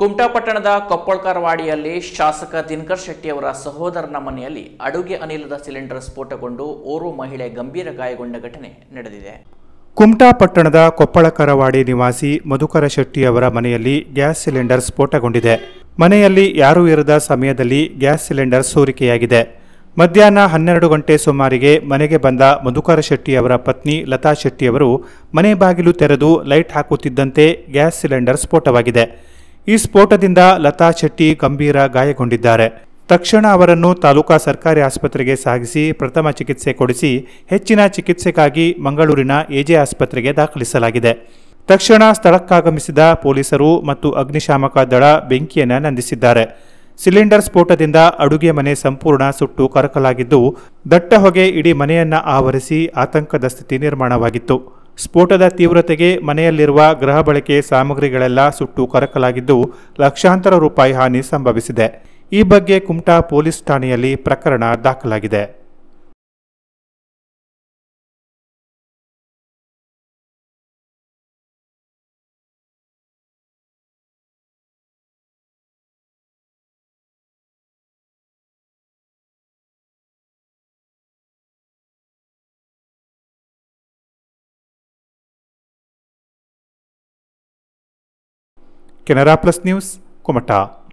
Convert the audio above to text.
ಕುಮಟಾಪಟ್ಟಣದ ಕೊಪ್ಪಳ್ಕರವಾಡಿಯಲ್ಲಿ ಶಾಸಕ ದಿನಕರ್ ಶೆಟ್ಟಿ ಅವರ ಸಹೋದರನ ಮನೆಯಲ್ಲಿ ಅಡುಗೆ ಅನಿಲದ ಸಿಲಿಂಡರ್ ಸ್ಫೋಟಗೊಂಡು ಓರ್ವ ಮಹಿಳೆ ಗಂಭೀರ ಗಾಯಗೊಂಡ ಘಟನೆ ನಡೆದಿದೆ ಕುಮಟಾಪಟ್ಟಣದ ಕೊಪ್ಪಳಕರವಾಡಿ ನಿವಾಸಿ ಮಧುಕರ ಶೆಟ್ಟಿ ಅವರ ಮನೆಯಲ್ಲಿ ಗ್ಯಾಸ್ ಸಿಲಿಂಡರ್ ಸ್ಫೋಟಗೊಂಡಿದೆ ಮನೆಯಲ್ಲಿ ಯಾರೂ ಇರದ ಸಮಯದಲ್ಲಿ ಗ್ಯಾಸ್ ಸಿಲಿಂಡರ್ ಸೋರಿಕೆಯಾಗಿದೆ ಮಧ್ಯಾಹ್ನ ಹನ್ನೆರಡು ಗಂಟೆ ಸುಮಾರಿಗೆ ಮನೆಗೆ ಬಂದ ಮಧುಕರ ಶೆಟ್ಟಿಯವರ ಪತ್ನಿ ಲತಾ ಶೆಟ್ಟಿಯವರು ಮನೆ ಬಾಗಿಲು ತೆರೆದು ಲೈಟ್ ಹಾಕುತ್ತಿದ್ದಂತೆ ಗ್ಯಾಸ್ ಸಿಲಿಂಡರ್ ಸ್ಫೋಟವಾಗಿದೆ ಈ ಸ್ಫೋಟದಿಂದ ಲತಾ ಶೆಟ್ಟಿ ಗಂಭೀರ ಗಾಯಗೊಂಡಿದ್ದಾರೆ ತಕ್ಷಣ ಅವರನ್ನು ತಾಲೂಕಾ ಸರ್ಕಾರಿ ಆಸ್ಪತ್ರೆಗೆ ಸಾಗಿಸಿ ಪ್ರಥಮ ಚಿಕಿತ್ಸೆ ಕೊಡಿಸಿ ಹೆಚ್ಚಿನ ಚಿಕಿತ್ಸೆಗಾಗಿ ಮಂಗಳೂರಿನ ಎಜೆ ಆಸ್ಪತ್ರೆಗೆ ದಾಖಲಿಸಲಾಗಿದೆ ತಕ್ಷಣ ಸ್ಥಳಕ್ಕಾಗಮಿಸಿದ ಪೊಲೀಸರು ಮತ್ತು ಅಗ್ನಿಶಾಮಕ ದಳ ಬೆಂಕಿಯನ್ನು ನಂದಿಸಿದ್ದಾರೆ ಸಿಲಿಂಡರ್ ಸ್ಫೋಟದಿಂದ ಅಡುಗೆ ಮನೆ ಸಂಪೂರ್ಣ ಸುಟ್ಟು ಕರಕಲಾಗಿದ್ದು ದಟ್ಟ ಹೊಗೆ ಇಡೀ ಮನೆಯನ್ನ ಆವರಿಸಿ ಆತಂಕದ ಸ್ಥಿತಿ ನಿರ್ಮಾಣವಾಗಿತ್ತು ಸ್ಫೋಟದ ತೀವ್ರತೆಗೆ ಮನೆಯಲ್ಲಿರುವ ಗೃಹ ಬಳಕೆ ಸಾಮಗ್ರಿಗಳೆಲ್ಲ ಸುಟ್ಟು ಕರಕಲಾಗಿದ್ದು ಲಕ್ಷಾಂತರ ರೂಪಾಯಿ ಹಾನಿ ಸಂಭವಿಸಿದೆ ಈ ಬಗ್ಗೆ ಕುಮಟಾ ಪೊಲೀಸ್ ಠಾಣೆಯಲ್ಲಿ ಪ್ರಕರಣ ದಾಖಲಾಗಿದೆ कैनरा प्लस न्यूज़ कुमटा